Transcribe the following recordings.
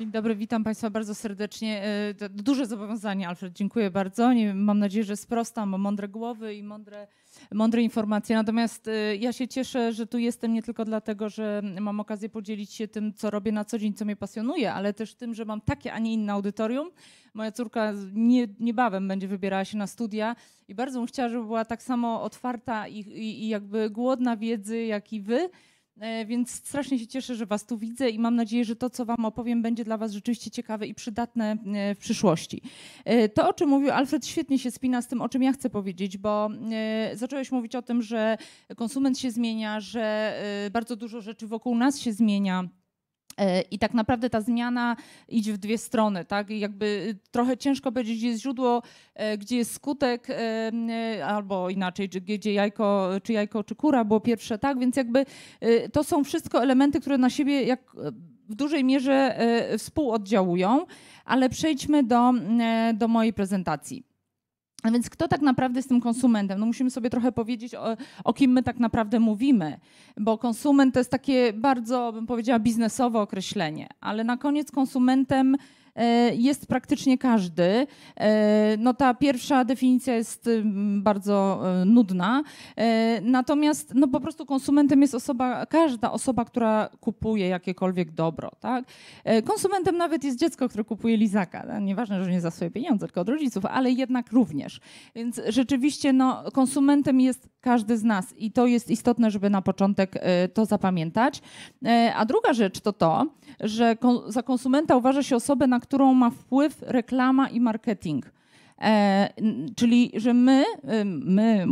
Dzień dobry, witam Państwa bardzo serdecznie. E, duże zobowiązanie, Alfred, dziękuję bardzo. Nie, mam nadzieję, że sprostam mądre głowy i mądre, mądre informacje. Natomiast e, ja się cieszę, że tu jestem nie tylko dlatego, że mam okazję podzielić się tym, co robię na co dzień, co mnie pasjonuje, ale też tym, że mam takie, a nie inne audytorium. Moja córka nie, niebawem będzie wybierała się na studia i bardzo bym chciała, żeby była tak samo otwarta i, i, i jakby głodna wiedzy, jak i wy. E, więc strasznie się cieszę, że Was tu widzę i mam nadzieję, że to, co Wam opowiem, będzie dla Was rzeczywiście ciekawe i przydatne e, w przyszłości. E, to, o czym mówił Alfred, świetnie się spina z tym, o czym ja chcę powiedzieć, bo zacząłeś mówić o tym, że konsument się zmienia, że bardzo dużo rzeczy wokół nas się zmienia E, I tak naprawdę ta zmiana idzie w dwie strony, tak? I jakby y, trochę ciężko powiedzieć, gdzie jest źródło, e, gdzie jest skutek, e, albo inaczej, gdzie jajko, czy jajko, czy kura było pierwsze, tak? Więc jakby to są wszystko elementy, które na siebie jak w dużej mierze współoddziałują, ale przejdźmy do, do mojej prezentacji. A więc kto tak naprawdę jest tym konsumentem? No musimy sobie trochę powiedzieć, o, o, kim my tak naprawdę mówimy, bo konsument to jest takie bardzo, bym powiedziała, biznesowe określenie, ale na koniec konsumentem E, jest praktycznie każdy. E, no ta pierwsza definicja jest bardzo e, nudna, natomiast no po prostu konsumentem jest osoba, każda osoba, która kupuje jakiekolwiek dobro. Tak? Konsumentem nawet jest dziecko, które kupuje lizaka. No, nieważne, że nie za swoje pieniądze, tylko od rodziców, ale jednak również. Więc rzeczywiście no, konsumentem jest każdy z nas i to jest istotne, żeby na początek e, to zapamiętać. E, a druga rzecz to to, że za konsumenta uważa się osobę, na którą ma wpływ reklama i marketing. E, czyli, że my, y, my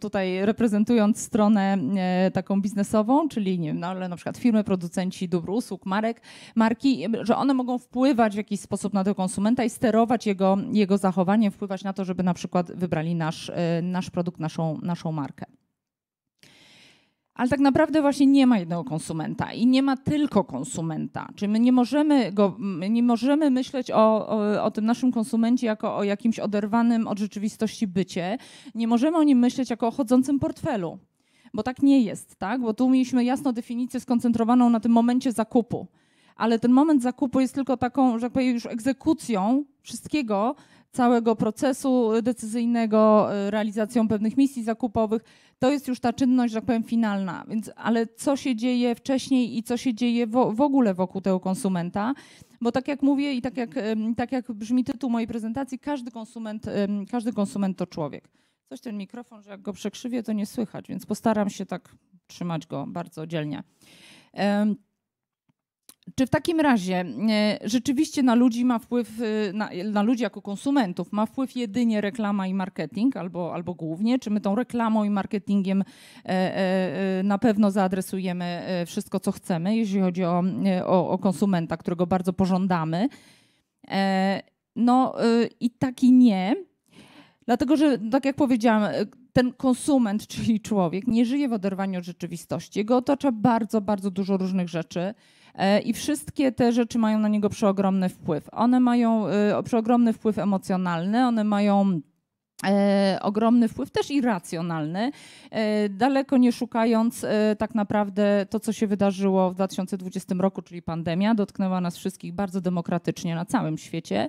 tutaj reprezentując stronę e, taką biznesową, czyli nie wiem, no, ale na przykład firmy, producenci dóbr usług, marek, marki, że one mogą wpływać w jakiś sposób na tego konsumenta i sterować jego, jego zachowanie, wpływać na to, żeby na przykład wybrali nasz, e, nasz produkt, naszą, naszą markę ale tak naprawdę właśnie nie ma jednego konsumenta i nie ma tylko konsumenta. Czyli my nie możemy, go, nie możemy myśleć o, o, o tym naszym konsumencie jako o jakimś oderwanym od rzeczywistości bycie. Nie możemy o nim myśleć jako o chodzącym portfelu, bo tak nie jest, tak? Bo tu mieliśmy jasną definicję skoncentrowaną na tym momencie zakupu ale ten moment zakupu jest tylko taką, że tak powiem, już egzekucją wszystkiego, całego procesu decyzyjnego, e, realizacją pewnych misji zakupowych. To jest już ta czynność, że tak powiem, finalna. Więc, ale co się dzieje wcześniej i co się dzieje w, w ogóle wokół tego konsumenta? Bo tak jak mówię i tak jak, tak jak brzmi tytuł mojej prezentacji, każdy konsument, każdy konsument to człowiek. Coś ten mikrofon, że jak go przekrzywię, to nie słychać, więc postaram się tak trzymać go bardzo dzielnie. Czy w takim razie e, rzeczywiście na ludzi ma wpływ, e, na, na, ludzi jako konsumentów ma wpływ jedynie reklama i marketing, albo, albo głównie? Czy my tą reklamą i marketingiem e, na pewno zaadresujemy wszystko, co chcemy, jeśli chodzi o, o, o konsumenta, którego bardzo pożądamy? No i taki nie, dlatego że, tak jak powiedziałam, ten konsument, czyli człowiek, nie żyje w oderwaniu od rzeczywistości. jego otacza bardzo, bardzo dużo różnych rzeczy E, I wszystkie te rzeczy mają na niego przeogromny wpływ. One mają e, przeogromny wpływ emocjonalny, one mają E, ogromny wpływ, też irracjonalny, e, daleko nie szukając e, tak naprawdę to, co się wydarzyło w 2020 roku, czyli pandemia, dotknęła nas wszystkich bardzo demokratycznie na całym świecie.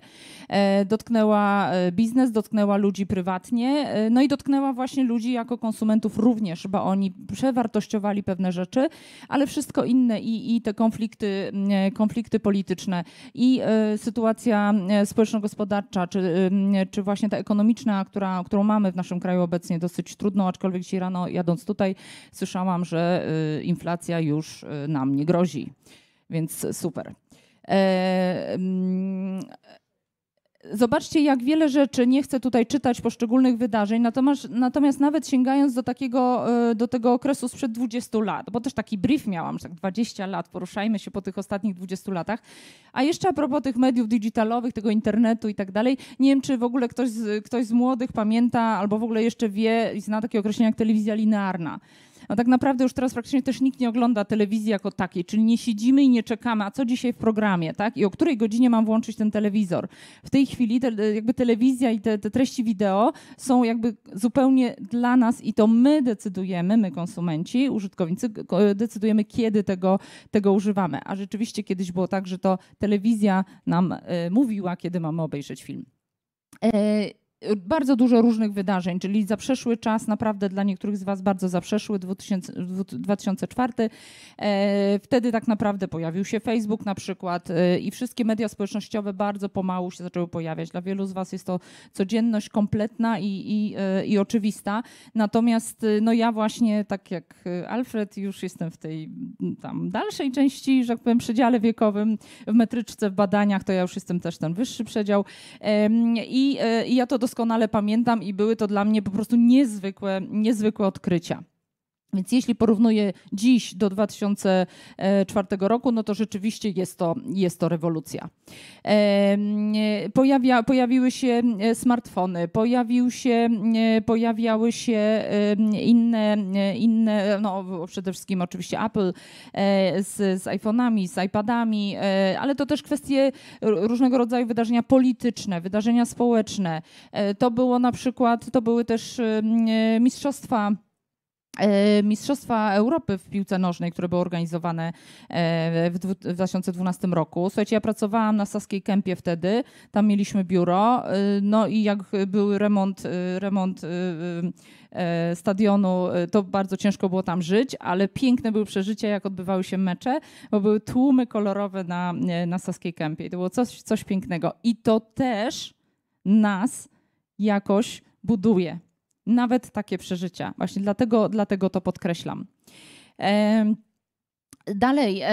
E, dotknęła e, biznes, dotknęła ludzi prywatnie, e, no i dotknęła właśnie ludzi jako konsumentów również, bo oni przewartościowali pewne rzeczy, ale wszystko inne i, i te konflikty, konflikty polityczne i sytuacja społeczno-gospodarcza, czy, czy właśnie ta ekonomiczna, która która, którą mamy w naszym kraju obecnie dosyć trudną, aczkolwiek dzisiaj rano jadąc tutaj słyszałam, że y, inflacja już y, nam nie grozi, więc super. E, mm, Zobaczcie, jak wiele rzeczy, nie chcę tutaj czytać poszczególnych wydarzeń, natomiast, natomiast nawet sięgając do, takiego, e, do tego okresu sprzed 20 lat, bo też taki brief miałam, że tak 20 lat, poruszajmy się po tych ostatnich 20 latach. A jeszcze a propos tych mediów digitalowych, tego internetu i tak dalej, nie wiem, czy w ogóle ktoś z, ktoś z młodych pamięta albo w ogóle jeszcze wie i zna takie określenie jak telewizja linearna a tak naprawdę już teraz praktycznie też nikt nie ogląda telewizji jako takiej, czyli nie siedzimy i nie czekamy, a co dzisiaj w programie, tak? I o której godzinie mam włączyć ten telewizor. W tej chwili te, e, jakby telewizja i te, te treści wideo są jakby zupełnie dla nas i to my decydujemy, my konsumenci, użytkownicy, decydujemy, kiedy tego, tego używamy. A rzeczywiście kiedyś było tak, że to telewizja nam y, mówiła, kiedy mamy obejrzeć film. Y bardzo dużo różnych wydarzeń, czyli za przeszły czas, naprawdę dla niektórych z Was bardzo za przeszły 2004. E, wtedy tak naprawdę pojawił się Facebook na przykład e, i wszystkie media społecznościowe bardzo pomału się zaczęły pojawiać. Dla wielu z Was jest to codzienność kompletna i, i, e, i oczywista. Natomiast no ja właśnie, tak jak Alfred, już jestem w tej tam dalszej części, że tak powiem, przedziale wiekowym, w metryczce, w badaniach, to ja już jestem też ten wyższy przedział i, i ja to doskonale doskonale pamiętam i były to dla mnie po prostu niezwykłe, niezwykłe odkrycia. Więc jeśli porównuję dziś do 2004 roku, no to rzeczywiście jest to, jest to rewolucja. Pojawia, pojawiły się e, smartfony, pojawił się, e, pojawiały się e, inne, inne no przede wszystkim oczywiście Apple z, z iPhone'ami, z iPadami, ale to też kwestie różnego rodzaju wydarzenia polityczne, wydarzenia społeczne. To było na przykład, to były też mistrzostwa E, Mistrzostwa Europy w piłce nożnej, które były organizowane e, w 2012 roku. Słuchajcie, ja pracowałam na Saskiej Kępie wtedy, tam mieliśmy biuro, e, no i jak był remont, remont stadionu, to bardzo ciężko było tam żyć, ale piękne były przeżycia, jak odbywały się mecze, bo były tłumy kolorowe na, na Saskiej Kępie i to było coś, coś pięknego. I to też nas jakoś buduje nawet takie przeżycia. Właśnie dlatego, dlatego to podkreślam. Dalej, e,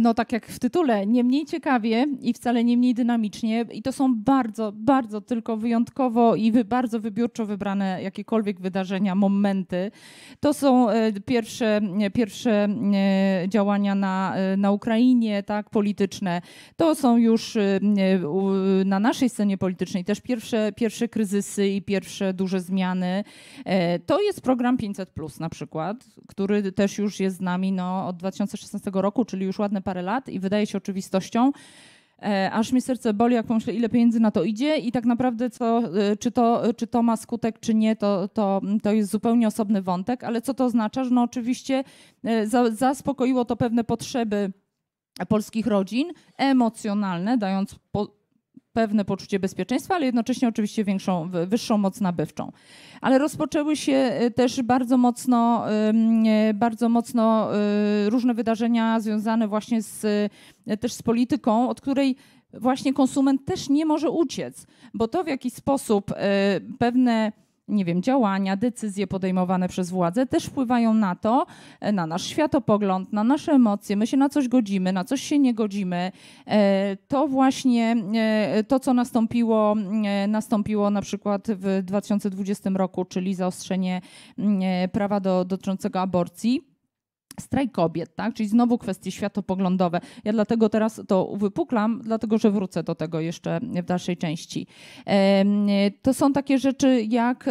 no tak jak w tytule, nie mniej ciekawie i wcale nie mniej dynamicznie, i to są bardzo, bardzo tylko wyjątkowo i wy, bardzo wybiórczo wybrane jakiekolwiek wydarzenia, momenty. To są e, pierwsze, e, pierwsze działania na, na Ukrainie, tak, polityczne. To są już na naszej scenie politycznej też pierwsze, pierwsze kryzysy i pierwsze duże zmiany. To jest program 500, na przykład, który też już jest z nami no, od 2016. 2016 roku, czyli już ładne parę lat i wydaje się oczywistością. E, aż mi serce boli, jak pomyślę, ile pieniędzy na to idzie i tak naprawdę co, e, czy, to, czy to ma skutek, czy nie, to, to, to jest zupełnie osobny wątek, ale co to oznacza? Że no oczywiście e, zaspokoiło to pewne potrzeby polskich rodzin emocjonalne, dając po, pewne poczucie bezpieczeństwa, ale jednocześnie oczywiście większą, wyższą moc nabywczą. Ale rozpoczęły się y, też bardzo mocno, e, bardzo mocno y, różne wydarzenia związane właśnie z, y, też z polityką, od której właśnie konsument też nie może uciec, bo to w jakiś sposób pewne nie wiem, działania, decyzje podejmowane przez władzę też wpływają na to, e, na nasz światopogląd, na nasze emocje. My się na coś godzimy, na coś się nie godzimy. E, to właśnie e, to, co nastąpiło, mm, nastąpiło na przykład w 2020 roku, czyli zaostrzenie mm, prawa do, dotyczącego aborcji Strajk kobiet, tak? czyli znowu kwestie światopoglądowe. Ja dlatego teraz to uwypuklam, dlatego że wrócę do tego jeszcze w dalszej części. To są takie rzeczy jak,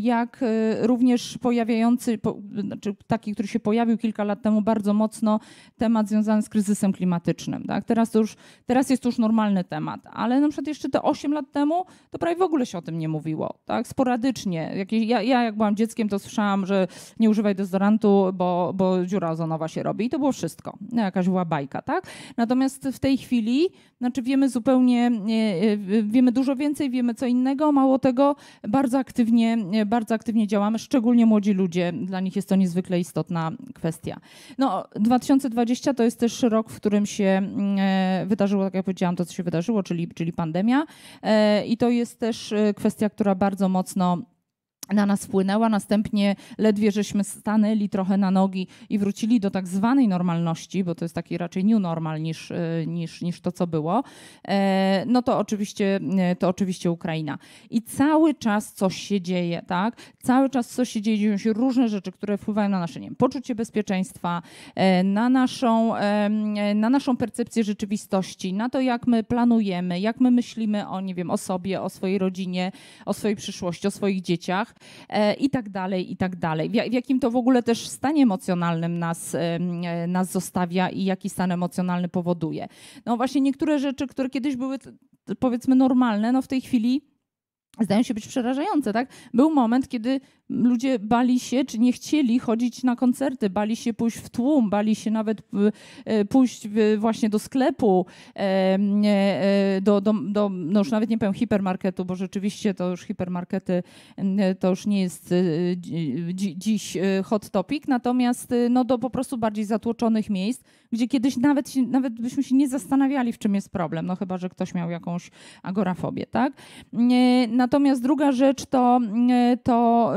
jak e, również pojawiający, znaczy taki, który się pojawił kilka lat temu bardzo mocno, temat związany z kryzysem klimatycznym. Tak? Teraz, już, teraz jest to już normalny temat, ale na przykład jeszcze te 8 lat temu to prawie w ogóle się o tym nie mówiło. Tak? Sporadycznie. ja, ja jak byłam dzieckiem to słyszałam, że nie używaj dezodorantu, bo, bo dziura ozonowa się robi i to było wszystko. No, jakaś była bajka, tak? Natomiast w tej chwili, znaczy wiemy zupełnie, e, e, wiemy dużo więcej, wiemy co innego, mało tego, bardzo aktywnie, e, bardzo aktywnie działamy, szczególnie młodzi ludzie, dla nich jest to niezwykle istotna kwestia. No, 2020 to jest też rok, w którym się mm, wydarzyło, tak jak powiedziałam, to co się wydarzyło, czyli, czyli pandemia i to jest też kwestia, która bardzo mocno na nas wpłynęła, następnie ledwie żeśmy stanęli trochę na nogi i wrócili do tak zwanej normalności, bo to jest taki raczej new normal niż, e, niż, niż to, co było, e, no to oczywiście, e, to oczywiście Ukraina. I cały czas coś się dzieje, tak? Cały czas coś się dzieje, dzieją się różne rzeczy, które wpływają na nasze nie wiem, poczucie bezpieczeństwa, na naszą, na naszą percepcję rzeczywistości, na to, jak my planujemy, jak my myślimy o, nie wiem, o sobie, o swojej rodzinie, o swojej przyszłości, o swoich dzieciach. E, i tak dalej, i tak dalej. W jakim to w ogóle też stanie emocjonalnym nas, e, nas zostawia i jaki stan emocjonalny powoduje. No właśnie niektóre rzeczy, które kiedyś były powiedzmy normalne, no w tej chwili zdają się być przerażające, tak? Był moment, kiedy Ludzie bali się, czy nie chcieli chodzić na koncerty, bali się pójść w tłum, bali się nawet e, pójść właśnie do sklepu, e, e, do, do, do no już nawet nie powiem hipermarketu, bo rzeczywiście to już hipermarkety to już nie jest dzi, dziś hot topic, natomiast no do po prostu bardziej zatłoczonych miejsc, gdzie kiedyś nawet, nawet byśmy się nie zastanawiali, w czym jest problem, no chyba, że ktoś miał jakąś agorafobię, tak? Natomiast druga rzecz to, to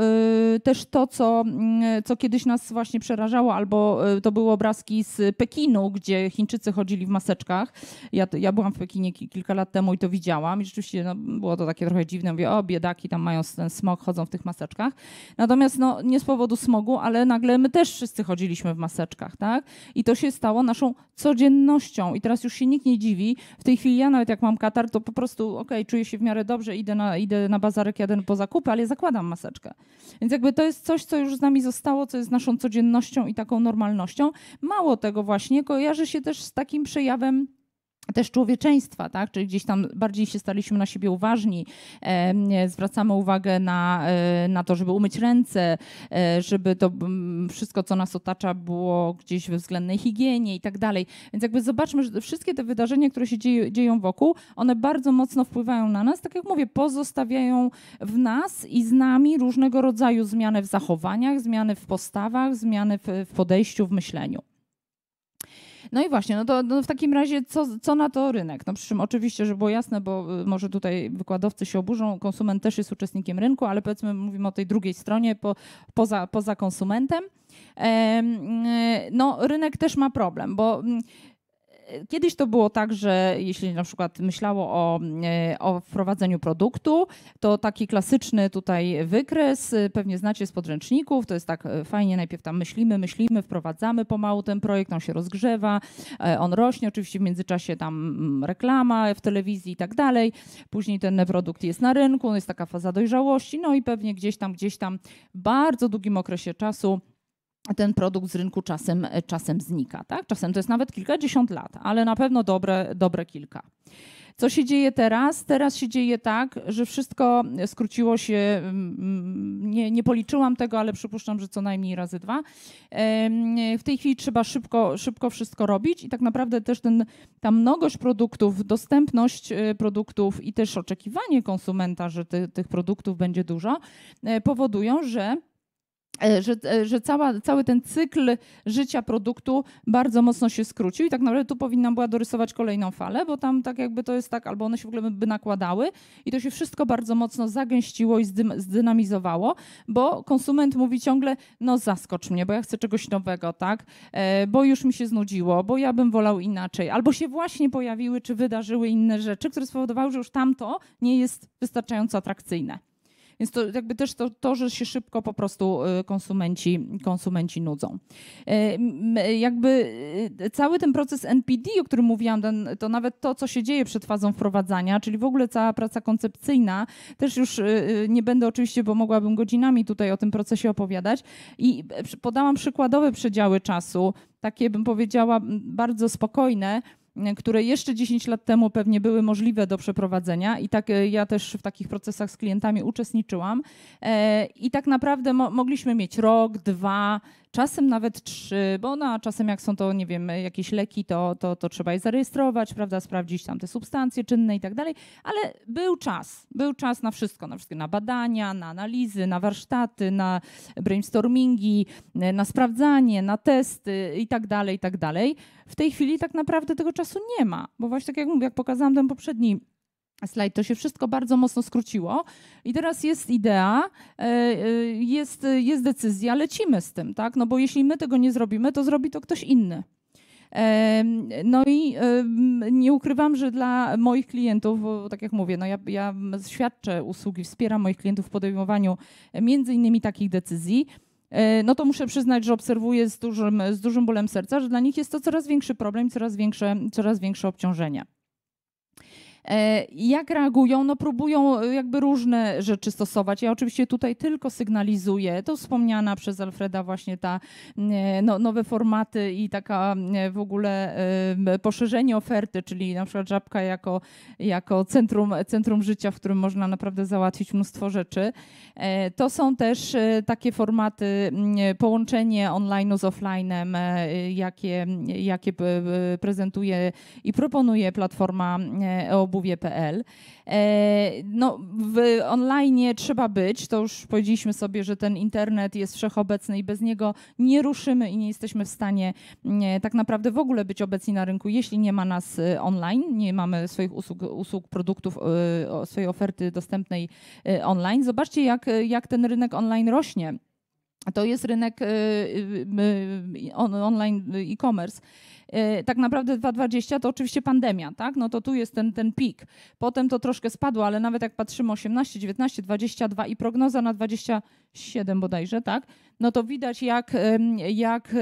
Y, też to, co, mm, co kiedyś nas właśnie przerażało, albo y, to były obrazki z Pekinu, gdzie Chińczycy chodzili w maseczkach. Ja, ja byłam w Pekinie kilka lat temu i to widziałam i rzeczywiście no, było to takie trochę dziwne. Mówię, o biedaki tam mają ten smog, chodzą w tych maseczkach. Natomiast no, nie z powodu smogu, ale nagle my też wszyscy chodziliśmy w maseczkach, tak? I to się stało naszą codziennością i teraz już się nikt nie dziwi. W tej chwili ja nawet jak mam katar, to po prostu okej, okay, czuję się w miarę dobrze, idę na, idę na bazarek, jeden po zakupy, ale zakładam maseczkę. Więc jakby to jest coś, co już z nami zostało, co jest naszą codziennością i taką normalnością. Mało tego właśnie, kojarzy się też z takim przejawem też człowieczeństwa, tak? czyli gdzieś tam bardziej się staliśmy na siebie uważni, zwracamy uwagę na, e, na to, żeby umyć ręce, e, żeby to wszystko, co nas otacza, było gdzieś we względnej higienie i tak dalej. Więc jakby zobaczmy, że wszystkie te wydarzenia, które się dzieje, dzieją wokół, one bardzo mocno wpływają na nas, tak jak mówię, pozostawiają w nas i z nami różnego rodzaju zmiany w zachowaniach, zmiany w postawach, zmiany w, w podejściu, w myśleniu. No i właśnie, no to no w takim razie co, co na to rynek? No przy czym oczywiście, że było jasne, bo y, może tutaj wykładowcy się oburzą, konsument też jest uczestnikiem rynku, ale powiedzmy mówimy o tej drugiej stronie, po, poza, poza konsumentem. Y, no, rynek też ma problem, bo mm, kiedyś to było tak, że jeśli na przykład myślało o, e, o wprowadzeniu produktu, to taki klasyczny tutaj wykres, e, pewnie znacie z podręczników, to jest tak e, fajnie, najpierw tam myślimy, myślimy, wprowadzamy pomału ten projekt, on się rozgrzewa, on rośnie, oczywiście w międzyczasie tam mm, reklama w telewizji i tak dalej, później ten produkt jest na rynku, jest taka faza dojrzałości, no i pewnie gdzieś tam, gdzieś tam w bardzo długim okresie czasu ten produkt z rynku czasem, czasem znika. Tak? Czasem to jest nawet kilkadziesiąt lat, ale na pewno dobre, dobre kilka. Co się dzieje teraz? Teraz się dzieje tak, że wszystko skróciło się, mm, nie, nie, policzyłam tego, ale przypuszczam, że co najmniej razy dwa. W tej chwili trzeba szybko, szybko wszystko robić i tak naprawdę też ten, ta mnogość produktów, dostępność e, produktów i też oczekiwanie konsumenta, że ty, tych produktów będzie dużo, e, powodują, że E, że, e, że cała, cały ten cykl życia produktu bardzo mocno się skrócił i tak naprawdę tu powinna była dorysować kolejną falę, bo tam tak jakby to jest tak, albo one się w ogóle by nakładały i to się wszystko bardzo mocno zagęściło i zdynamizowało, bo konsument mówi ciągle, no zaskocz mnie, bo ja chcę czegoś nowego, tak, e, bo już mi się znudziło, bo ja bym wolał inaczej, albo się właśnie pojawiły czy wydarzyły inne rzeczy, które spowodowały, że już tamto nie jest wystarczająco atrakcyjne. Więc to jakby też to, to że się szybko po prostu y, konsumenci, konsumenci nudzą. Y, jakby y, cały ten proces NPD, o którym mówiłam, ten, to nawet to, co się dzieje przed fazą wprowadzania, czyli w ogóle cała praca koncepcyjna, też już nie będę oczywiście, bo mogłabym godzinami tutaj o tym procesie opowiadać. I podałam przykładowe przedziały czasu, takie bym powiedziała bardzo spokojne, które jeszcze 10 lat temu pewnie były możliwe do przeprowadzenia i tak e, ja też w takich procesach z klientami uczestniczyłam e, i tak naprawdę mo mogliśmy mieć rok, dwa, Czasem nawet trzy, bo na no, czasem jak są to, nie wiem, jakieś leki, to, to, to trzeba je zarejestrować, prawda, sprawdzić tam te substancje czynne i tak dalej, ale był czas, był czas na wszystko, na wszystko, na badania, na analizy, na warsztaty, na brainstormingi, na sprawdzanie, na testy i tak dalej, i tak dalej. W tej chwili tak naprawdę tego czasu nie ma, bo właśnie tak jak mówię, jak pokazałam ten poprzedni slajd, to się wszystko bardzo mocno skróciło. I teraz jest idea, e, e, jest, jest decyzja, lecimy z tym, tak? No bo jeśli my tego nie zrobimy, to zrobi to ktoś inny. E, no i nie ukrywam, że dla moich klientów, tak jak mówię, no ja, ja świadczę usługi, wspieram moich klientów w podejmowaniu między innymi takich decyzji, no to muszę przyznać, że obserwuję z dużym, z dużym bólem serca, że dla nich jest to coraz większy problem, coraz większe, coraz większe obciążenie. E, jak reagują? No próbują e, jakby różne rzeczy stosować. Ja oczywiście tutaj tylko sygnalizuję, to wspomniana przez Alfreda właśnie ta e, no, nowe formaty i taka w ogóle poszerzenie oferty, czyli na przykład Żabka jako, jako centrum, centrum życia, w którym można naprawdę załatwić mnóstwo rzeczy. To są też takie formaty, połączenie online'u z offline'em, jakie, jakie prezentuje i proponuje platforma e obuwie.pl. E, no, w online trzeba być, to już powiedzieliśmy sobie, że ten internet jest wszechobecny i bez niego nie ruszymy i nie jesteśmy w stanie mm, e, tak naprawdę w ogóle być obecni na rynku, jeśli nie ma nas y, online, nie mamy swoich usług, usług produktów, y, swojej oferty dostępnej y, online. Zobaczcie, jak, jak ten rynek online rośnie. To jest rynek online e-commerce. E, tak naprawdę 2020 to oczywiście pandemia, tak? No to tu jest ten, ten pik. Potem to troszkę spadło, ale nawet jak patrzymy 18, 19, 22 i prognoza na 27 bodajże, tak? no to widać, jak, jak, e,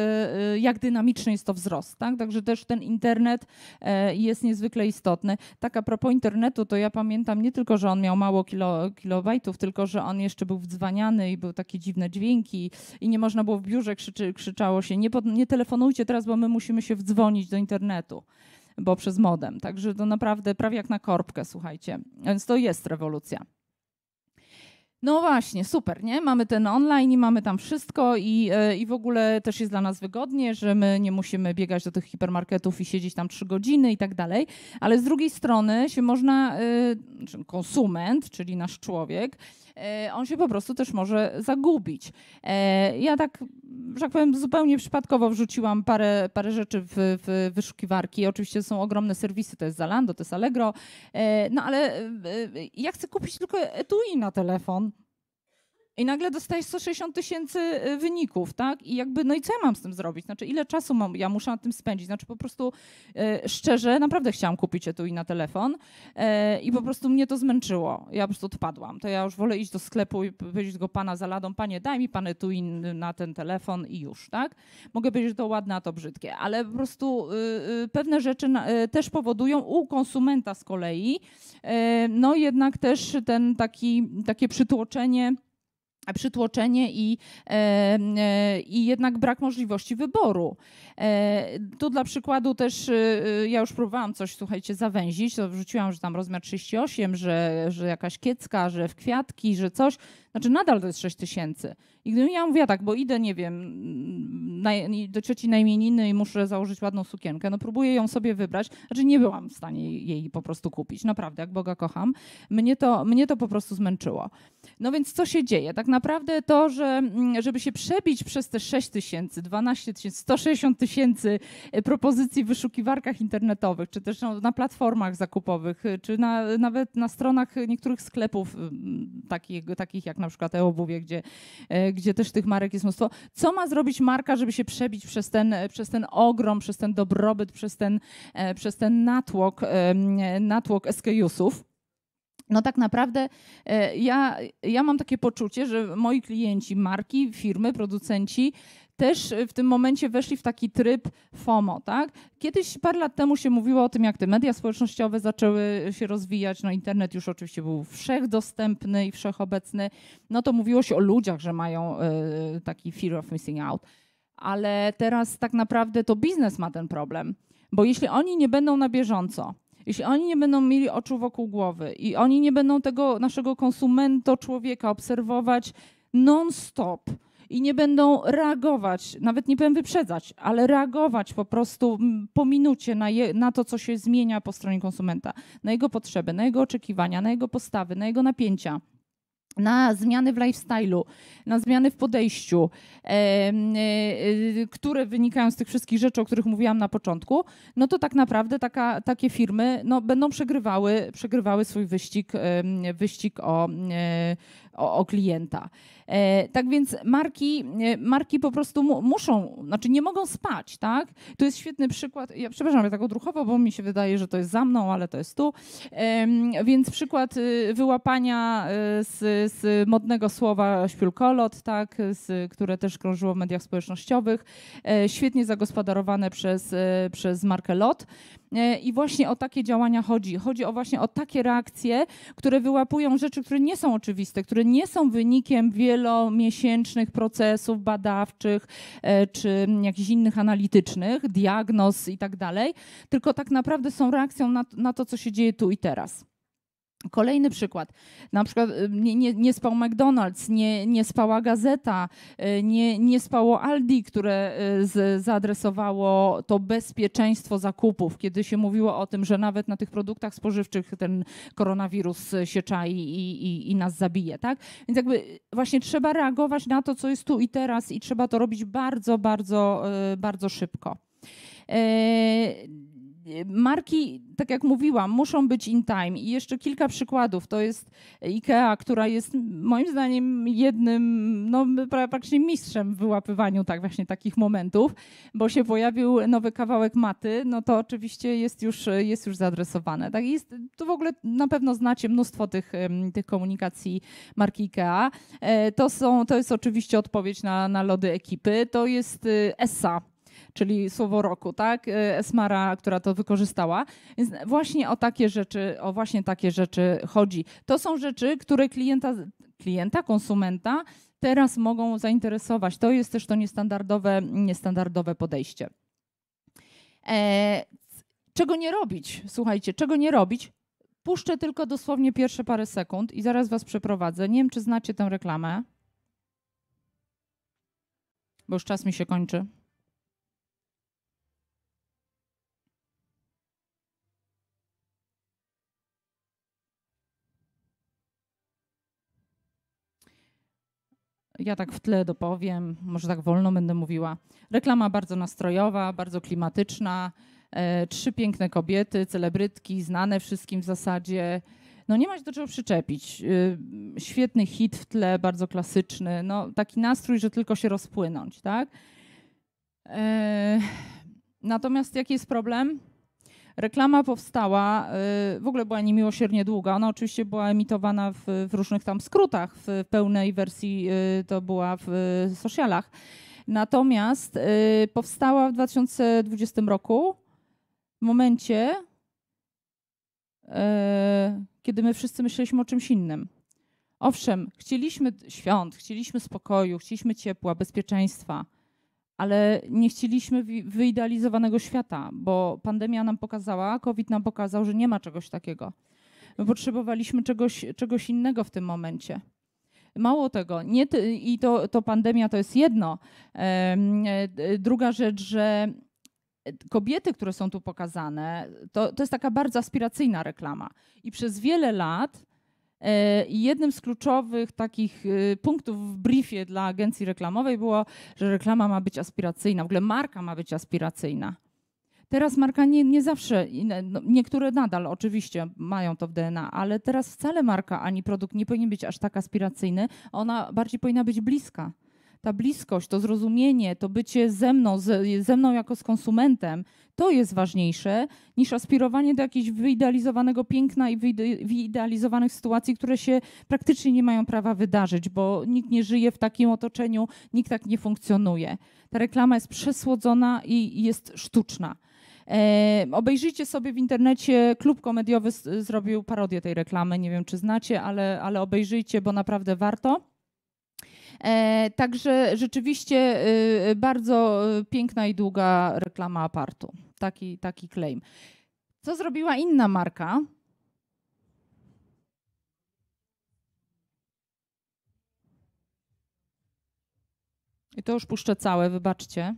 e, jak dynamiczny jest to wzrost. Tak? Także też ten internet e, jest niezwykle istotny. Tak a propos internetu, to ja pamiętam nie tylko, że on miał mało kilo, kilobajtów, tylko, że on jeszcze był wdzwaniany i były takie dziwne dźwięki i nie można było w biurze, krzyczy, krzyczało się nie, pod, nie telefonujcie teraz, bo my musimy się wdzwonić do internetu bo przez modem. Także to naprawdę prawie jak na korbkę, słuchajcie. Więc to jest rewolucja. No właśnie, super, nie? Mamy ten online i mamy tam wszystko i, e, i w ogóle też jest dla nas wygodnie, że my nie musimy biegać do tych hipermarketów i siedzieć tam trzy godziny i tak dalej, ale z drugiej strony się można, e, znaczy konsument, czyli nasz człowiek, E, on się po prostu też może zagubić. E, ja tak, że tak powiem, zupełnie przypadkowo wrzuciłam parę, parę rzeczy w, w wyszukiwarki. Oczywiście są ogromne serwisy, to jest Zalando, to jest Allegro, e, no ale ja chcę kupić tylko etui na telefon. I nagle dostajesz 160 tysięcy y, wyników, tak? I jakby, no i co ja mam z tym zrobić? Znaczy, ile czasu mam, ja muszę na tym spędzić? Znaczy, po prostu e, szczerze, naprawdę chciałam kupić etui na telefon e, i po prostu mnie to zmęczyło. Ja po prostu odpadłam. To ja już wolę iść do sklepu i powiedzieć go pana za ladą, panie, daj mi pan etui na ten telefon i już, tak? Mogę powiedzieć, że to ładne, a to brzydkie, ale po prostu y, pewne rzeczy na, też powodują u konsumenta z kolei, y, no jednak też ten taki, takie przytłoczenie przytłoczenie i, e, e, i jednak brak możliwości wyboru. E, tu dla przykładu też ja już próbowałam coś, słuchajcie, zawęzić, to wrzuciłam, że tam rozmiar 38, że, że jakaś kiecka, że w kwiatki, że coś. Znaczy nadal to jest 6 tysięcy. I gdybym ja mówiła tak, bo idę, nie wiem, na, do cioci najmieniny i muszę założyć ładną sukienkę, no próbuję ją sobie wybrać. Znaczy nie byłam w stanie jej po prostu kupić. Naprawdę, jak Boga kocham. Mnie to, mnie to po prostu zmęczyło. No więc co się dzieje? Tak naprawdę to, że mm, żeby się przebić przez te 6 tysięcy, 12 tysięcy, 160 tysięcy e, propozycji w wyszukiwarkach internetowych, czy też no, na platformach zakupowych, e, czy na, nawet na stronach niektórych sklepów mm, takich, takich jak na na przykład e-obuwie, gdzie, e, gdzie też tych marek jest mnóstwo. Co ma zrobić marka, żeby się przebić przez ten, przez ten ogrom, przez ten dobrobyt, przez ten, e, przez ten natłok, e, natłok SKU-sów? No tak naprawdę ja, ja mam takie poczucie, że moi klienci, marki, firmy, producenci też y, w tym momencie weszli w taki tryb FOMO. Tak? Kiedyś parę lat temu się mówiło o tym, jak te media społecznościowe zaczęły się rozwijać. No, internet już oczywiście był wszechdostępny i wszechobecny. No to mówiło się o ludziach, że mają y, taki fear of missing out. Ale teraz tak naprawdę to biznes ma ten problem, bo jeśli oni nie będą na bieżąco, jeśli oni nie będą mieli oczu wokół głowy i oni nie będą tego naszego konsumenta, człowieka obserwować non-stop, i nie będą reagować, nawet nie powiem wyprzedzać, ale reagować po prostu po minucie na, je, na to, co się zmienia po stronie konsumenta, na jego potrzeby, na jego oczekiwania, na jego postawy, na jego napięcia na zmiany w lifestyle'u, na zmiany w podejściu, e, e, które wynikają z tych wszystkich rzeczy, o których mówiłam na początku, no to tak naprawdę taka, takie firmy no, będą przegrywały, przegrywały swój wyścig, e, wyścig o, e, o, o klienta. E, tak więc marki, e, marki po prostu mu, muszą, znaczy nie mogą spać, tak? To jest świetny przykład, ja przepraszam, ja tak odruchowo, bo mi się wydaje, że to jest za mną, ale to jest tu. Więc przykład y, wyłapania y, z, z modnego słowa śpiulkolot, tak? Z, które też krążyło w mediach społecznościowych, e, świetnie zagospodarowane przez, przez markę LOT. I właśnie o takie działania chodzi. Chodzi o właśnie o takie reakcje, które wyłapują rzeczy, które nie są oczywiste, które nie są wynikiem wielomiesięcznych procesów badawczych e, czy jakichś innych analitycznych, diagnoz i tak dalej, tylko tak naprawdę są reakcją na, na to, co się dzieje tu i teraz. Kolejny przykład, na przykład y, nie, nie, nie spał McDonald's, nie, nie spała gazeta, y, nie, nie spało Aldi, które y, z, zaadresowało to bezpieczeństwo zakupów, kiedy się mówiło o tym, że nawet na tych produktach spożywczych ten koronawirus się czai i, i, i nas zabije. Tak? Więc jakby właśnie trzeba reagować na to, co jest tu i teraz i trzeba to robić bardzo, bardzo, bardzo szybko. Yy, marki, tak jak mówiłam, muszą być in time. I jeszcze kilka przykładów. To jest IKEA, która jest moim zdaniem jednym, no praktycznie mistrzem w wyłapywaniu tak właśnie takich momentów, bo się pojawił nowy kawałek maty, no to oczywiście jest już, jest już zaadresowane. Tak jest, tu w ogóle na pewno znacie mnóstwo tych, tych komunikacji marki IKEA. E, to, są, to jest oczywiście odpowiedź na, na lody ekipy. To jest y, ESA, czyli słowo roku, tak? Y, Esmara, która to wykorzystała. Więc właśnie o takie rzeczy, o właśnie takie rzeczy chodzi. To są rzeczy, które klienta, klienta konsumenta teraz mogą zainteresować. To jest też to niestandardowe, niestandardowe podejście. E, czego nie robić? Słuchajcie, czego nie robić? Puszczę tylko dosłownie pierwsze parę sekund i zaraz was przeprowadzę. Nie wiem, czy znacie tę reklamę, bo już czas mi się kończy. ja tak w tle dopowiem, może tak wolno będę mówiła. Reklama bardzo nastrojowa, bardzo klimatyczna. E, trzy piękne kobiety, celebrytki, znane wszystkim w zasadzie. No nie ma się do czego przyczepić. E, świetny hit w tle, bardzo klasyczny. No taki nastrój, że tylko się rozpłynąć, tak? E, natomiast jaki jest problem? Reklama powstała, y, w ogóle była niemiłosiernie długa. Ona oczywiście była emitowana w, w różnych tam skrótach, w pełnej wersji y, to była w socialach. Natomiast y, powstała w 2020 roku, w momencie, kiedy my wszyscy myśleliśmy o czymś innym. Owszem, chcieliśmy świąt, chcieliśmy spokoju, chcieliśmy ciepła, bezpieczeństwa ale nie chcieliśmy wyidealizowanego świata, bo pandemia nam pokazała, COVID nam pokazał, że nie ma czegoś takiego. My potrzebowaliśmy czegoś, czegoś innego w tym momencie. Mało tego, nie i to, to pandemia to jest jedno. E, druga rzecz, że kobiety, które są tu pokazane, to, to jest taka bardzo aspiracyjna reklama. I przez wiele lat E, I jednym z kluczowych takich e, punktów w briefie dla agencji reklamowej było, że reklama ma być aspiracyjna, w ogóle marka ma być aspiracyjna. Teraz marka nie, nie zawsze, no, niektóre nadal oczywiście mają to w DNA, ale teraz wcale marka ani produkt nie powinien być aż tak aspiracyjny, ona bardziej powinna być bliska ta bliskość, to zrozumienie, to bycie ze mną, ze mną jako z konsumentem, to jest ważniejsze niż aspirowanie do jakiegoś wyidealizowanego piękna i wyidealizowanych sytuacji, które się praktycznie nie mają prawa wydarzyć, bo nikt nie żyje w takim otoczeniu, nikt tak nie funkcjonuje. Ta reklama jest przesłodzona i jest sztuczna. E, obejrzyjcie sobie w internecie, klub komediowy z, zrobił parodię tej reklamy, nie wiem czy znacie, ale, ale obejrzyjcie, bo naprawdę warto. E, także rzeczywiście e, bardzo e, piękna i długa reklama apartu. Taki, taki claim. Co zrobiła inna marka? I to już puszczę całe, wybaczcie.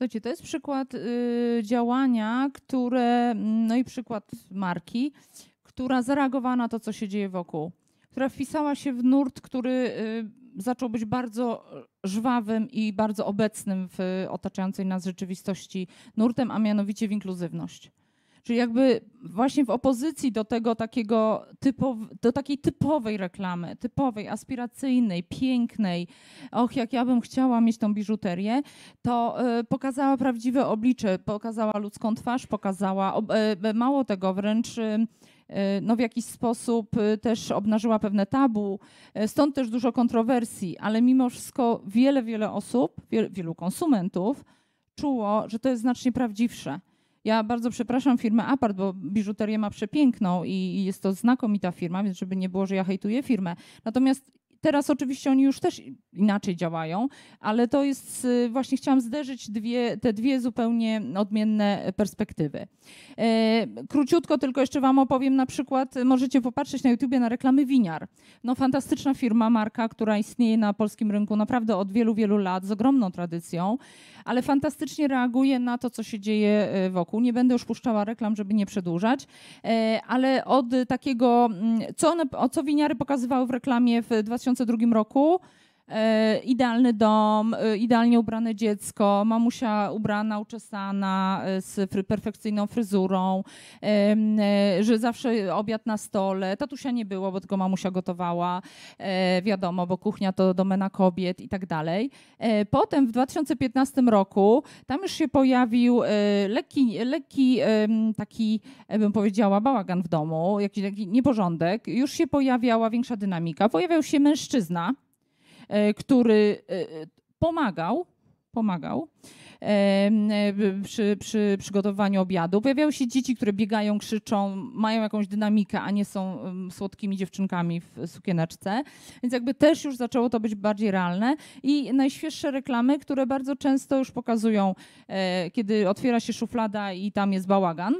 Słuchajcie, to jest przykład y, działania, które, mm, no i przykład marki, która zareagowała na to, co się dzieje wokół, która wpisała się w nurt, który y, zaczął być bardzo żwawym i bardzo obecnym w otaczającej nas rzeczywistości nurtem, a mianowicie w inkluzywność. Czyli jakby właśnie w opozycji do tego takiego typow, do takiej typowej reklamy, typowej, aspiracyjnej, pięknej, och, jak ja bym chciała mieć tą biżuterię, to y, pokazała prawdziwe oblicze, pokazała ludzką twarz, pokazała, ob, y, mało tego, wręcz y, no w jakiś sposób y, też obnażyła pewne tabu, y, stąd też dużo kontrowersji, ale mimo wszystko wiele, wiele osób, wielu konsumentów czuło, że to jest znacznie prawdziwsze ja bardzo przepraszam firmę Apart, bo biżuterię ma przepiękną i jest to znakomita firma, więc żeby nie było, że ja hejtuję firmę. Natomiast Teraz oczywiście oni już też inaczej działają, ale to jest, y, właśnie chciałam zderzyć dwie, te dwie zupełnie odmienne perspektywy. E, króciutko tylko jeszcze Wam opowiem na przykład, możecie popatrzeć na YouTubie na reklamy Winiar. No fantastyczna firma, marka, która istnieje na polskim rynku naprawdę od wielu, wielu lat, z ogromną tradycją, ale fantastycznie reaguje na to, co się dzieje e, wokół. Nie będę już puszczała reklam, żeby nie przedłużać, e, ale od takiego, mm, co one, o co winiary pokazywały w reklamie w 2000 2002 roku E, idealny dom, e, idealnie ubrane dziecko, mamusia ubrana, uczesana, e, z perfekcyjną fryzurą, że zawsze obiad na stole. Tatusia nie było, bo tylko mamusia gotowała, wiadomo, bo kuchnia to domena kobiet i tak dalej. Potem w 2015 roku tam już się pojawił lekki, lekki taki, bym powiedziała, bałagan w domu, jakiś taki nieporządek. Już się pojawiała większa dynamika. Pojawiał się mężczyzna, E, który e, pomagał pomagał e, przy, przy, przygotowywaniu obiadu. Pojawiały się dzieci, które biegają, krzyczą, mają jakąś dynamikę, a nie są słodkimi dziewczynkami w sukieneczce. Więc jakby też już zaczęło to być bardziej realne. I najświeższe reklamy, które bardzo często już pokazują, kiedy otwiera się szuflada i tam jest bałagan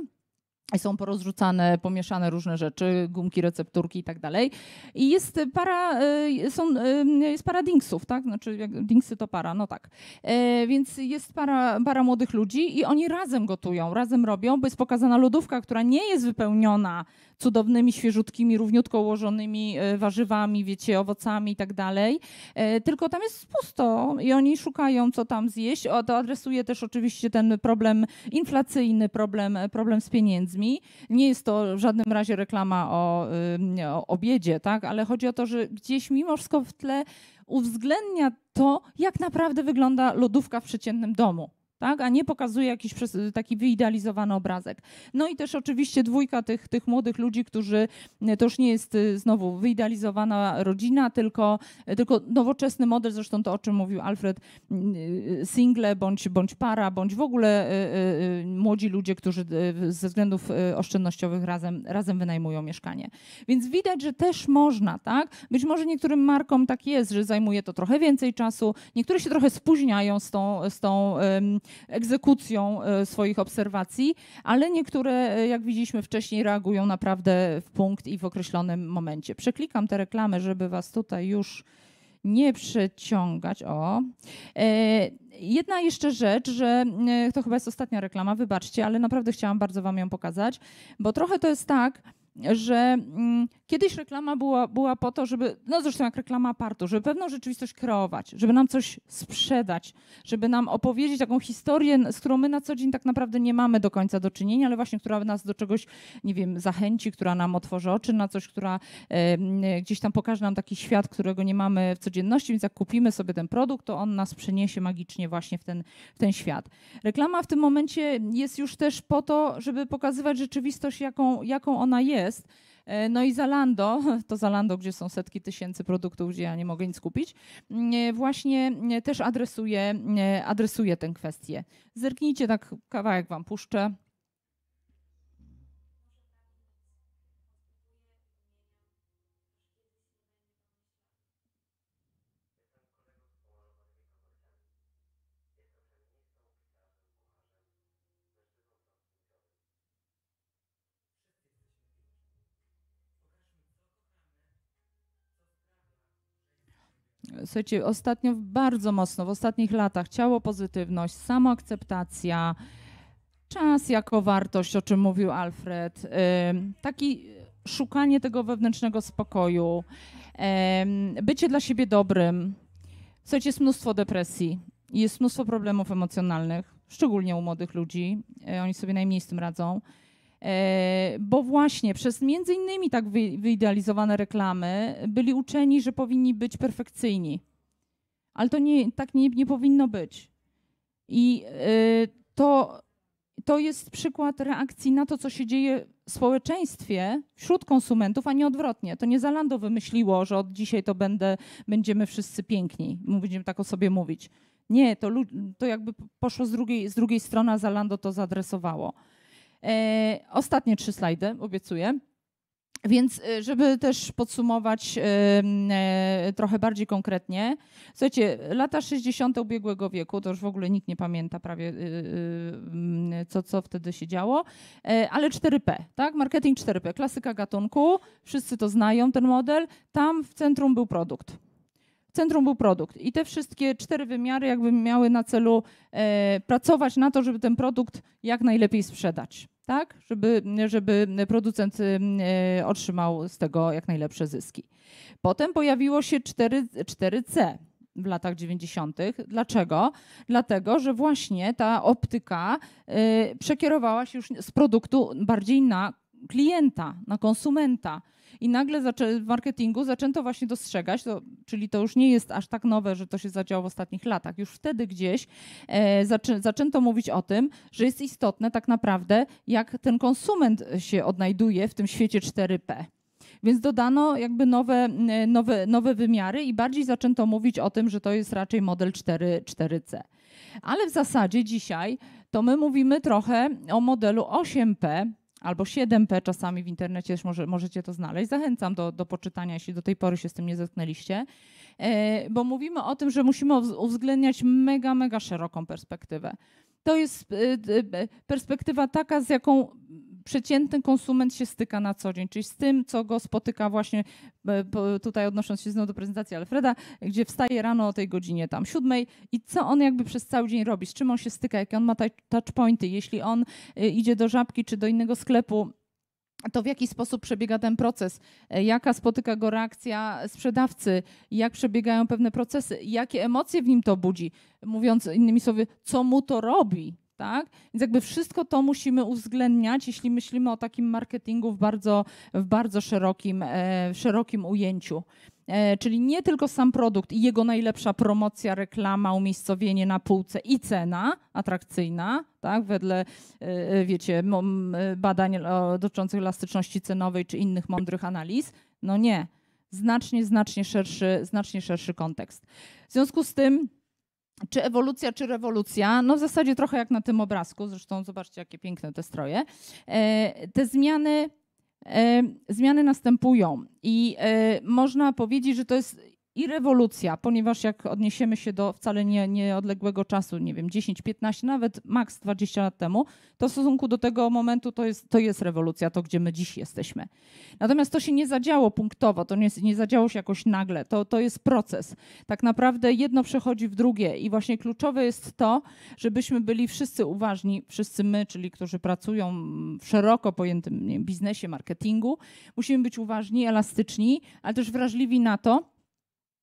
są porozrzucane, pomieszane różne rzeczy, gumki, recepturki i tak dalej. I jest para, y, są, y, jest para dingsów, tak? Znaczy jak dingsy to para, no tak. E, więc jest para, para młodych ludzi i oni razem gotują, razem robią, bo jest pokazana lodówka, która nie jest wypełniona cudownymi, świeżutkimi, równiutko ułożonymi e, warzywami, wiecie, owocami i tak dalej. E, tylko tam jest pusto i oni szukają, co tam zjeść. O, to adresuje też oczywiście ten problem inflacyjny, problem, problem z pieniędzmi. Nie jest to w żadnym razie reklama o, y, o obiedzie, tak? ale chodzi o to, że gdzieś mimo wszystko w tle uwzględnia to, jak naprawdę wygląda lodówka w przeciętnym domu tak? a nie pokazuje jakiś y, taki wyidealizowany obrazek. No i też oczywiście dwójka tych, tych młodych ludzi, którzy y, to już nie jest y, znowu wyidealizowana rodzina, tylko, tylko nowoczesny model, zresztą to o czym mówił Alfred, single bądź, bądź para, bądź w ogóle młodzi ludzie, którzy ze względów oszczędnościowych razem, razem wynajmują mieszkanie. Więc widać, że też można, tak? Być może niektórym markom tak jest, że zajmuje to trochę więcej czasu, niektóre się trochę spóźniają z tą, z tą egzekucją e, swoich obserwacji, ale niektóre, e, jak widzieliśmy wcześniej, reagują naprawdę w punkt i w określonym momencie. Przeklikam te reklamy, żeby Was tutaj już nie przeciągać. O. E, jedna jeszcze rzecz, że to chyba jest ostatnia reklama, wybaczcie, ale naprawdę chciałam bardzo Wam ją pokazać, bo trochę to jest tak, że mm, kiedyś reklama była, była po to, żeby, no zresztą jak reklama partu, żeby pewną rzeczywistość kreować, żeby nam coś sprzedać, żeby nam opowiedzieć taką historię, z którą my na co dzień tak naprawdę nie mamy do końca do czynienia, ale właśnie która nas do czegoś, nie wiem, zachęci, która nam otworzy oczy na coś, która e, gdzieś tam pokaże nam taki świat, którego nie mamy w codzienności, więc jak kupimy sobie ten produkt, to on nas przeniesie magicznie właśnie w ten, w ten świat. Reklama w tym momencie jest już też po to, żeby pokazywać rzeczywistość, jaką, jaką ona jest, jest. E, no i Zalando, to Zalando, gdzie są setki tysięcy produktów, gdzie ja nie mogę nic kupić, mm, e, właśnie e, też adresuje, adresuje tę kwestię. Zerknijcie, tak kawałek wam puszczę. Słuchajcie, ostatnio bardzo mocno, w ostatnich latach ciało pozytywność, samoakceptacja, czas jako wartość, o czym mówił Alfred, taki szukanie tego wewnętrznego spokoju, bycie dla siebie dobrym. Słuchajcie, jest mnóstwo depresji, jest mnóstwo problemów emocjonalnych, szczególnie u młodych ludzi. Y, oni sobie najmniej z tym radzą. E, bo właśnie przez między innymi tak wyidealizowane reklamy byli uczeni, że powinni być perfekcyjni. Ale to nie, tak nie, nie powinno być. I e, to, to jest przykład reakcji na to, co się dzieje w społeczeństwie wśród konsumentów, a nie odwrotnie. To nie Zalando wymyśliło, że od dzisiaj to będę, będziemy wszyscy piękni, będziemy tak o sobie mówić. Nie, to, to jakby poszło z drugiej, z drugiej strony, a Zalando to zaadresowało. E, ostatnie trzy slajdy, obiecuję. Więc, e, żeby też podsumować e, trochę bardziej konkretnie, słuchajcie, lata 60. ubiegłego wieku, to już w ogóle nikt nie pamięta prawie, y, y, y, co, co wtedy się działo, ale 4P, tak? Marketing 4P, klasyka gatunku, wszyscy to znają ten model. Tam w centrum był produkt centrum był produkt. I te wszystkie cztery wymiary jakby miały na celu e, pracować na to, żeby ten produkt jak najlepiej sprzedać, tak? Żeby, żeby producent e, otrzymał z tego jak najlepsze zyski. Potem pojawiło się 4, 4C w latach 90. Dlaczego? Dlatego, że właśnie ta optyka e, przekierowała się już z produktu bardziej na klienta, na konsumenta. I nagle zaczę- w marketingu zaczęto właśnie dostrzegać, to, czyli to już nie jest aż tak nowe, że to się zadziało w ostatnich latach. Już wtedy gdzieś e, zaczę- zaczęto mówić o tym, że jest istotne tak naprawdę, jak ten konsument się odnajduje w tym świecie 4P. Więc dodano jakby nowe, e, nowe, nowe wymiary i bardziej zaczęto mówić o tym, że to jest raczej model 4, 4C. Ale w zasadzie dzisiaj to my mówimy trochę o modelu 8P, albo 7P czasami w internecie też może, możecie to znaleźć. Zachęcam do, do poczytania, jeśli do tej pory się z tym nie zetknęliście, e, bo mówimy o tym, że musimy uwzględniać mega, mega szeroką perspektywę. To jest e, e, perspektywa taka, z jaką przeciętny konsument się styka na co dzień, czyli z tym, co go spotyka właśnie, e, tutaj odnosząc się znowu do prezentacji Alfreda, gdzie wstaje rano o tej godzinie tam siódmej i co on jakby przez cały dzień robi, z czym on się styka, jakie on ma touchpointy, jeśli on e, idzie do żabki czy do innego sklepu, to w jaki sposób przebiega ten proces, e, jaka spotyka go reakcja sprzedawcy, jak przebiegają pewne procesy, jakie emocje w nim to budzi, mówiąc innymi słowy, co mu to robi, tak? Więc jakby wszystko to musimy uwzględniać, jeśli myślimy o takim marketingu w bardzo, w bardzo szerokim, e, w szerokim ujęciu e, czyli nie tylko sam produkt i jego najlepsza promocja, reklama, umiejscowienie na półce i cena atrakcyjna, tak, wedle e, wiecie, badań dotyczących elastyczności cenowej czy innych mądrych analiz. No nie, znacznie, znacznie szerszy, znacznie szerszy kontekst. W związku z tym czy ewolucja, czy rewolucja, no w zasadzie trochę jak na tym obrazku, zresztą zobaczcie, jakie piękne te stroje. E, te zmiany, e, zmiany następują i e, można powiedzieć, że to jest i rewolucja, ponieważ jak odniesiemy się do wcale nie, nieodległego czasu, nie wiem, 10, 15, nawet maks 20 lat temu, to w stosunku do tego momentu to jest, to jest rewolucja, to gdzie my dziś jesteśmy. Natomiast to się nie zadziało punktowo, to nie, nie zadziało się jakoś nagle, to, to jest proces. Tak naprawdę jedno przechodzi w drugie i właśnie kluczowe jest to, żebyśmy byli wszyscy uważni, wszyscy my, czyli którzy pracują w szeroko pojętym wiem, biznesie, marketingu, musimy być uważni, elastyczni, ale też wrażliwi na to,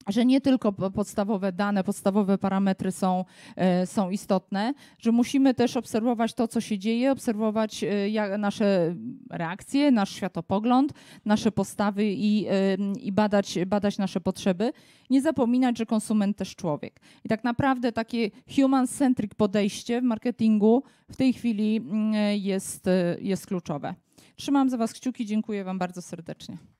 że nie tylko podstawowe dane, podstawowe parametry są, e, są istotne, że musimy też obserwować to, co się dzieje, obserwować e, nasze reakcje, nasz światopogląd, nasze postawy i, e, i badać, badać nasze potrzeby. Nie zapominać, że konsument też człowiek. I tak naprawdę takie human-centric podejście w marketingu w tej chwili mm, jest, jest kluczowe. Trzymam za Was kciuki, dziękuję Wam bardzo serdecznie.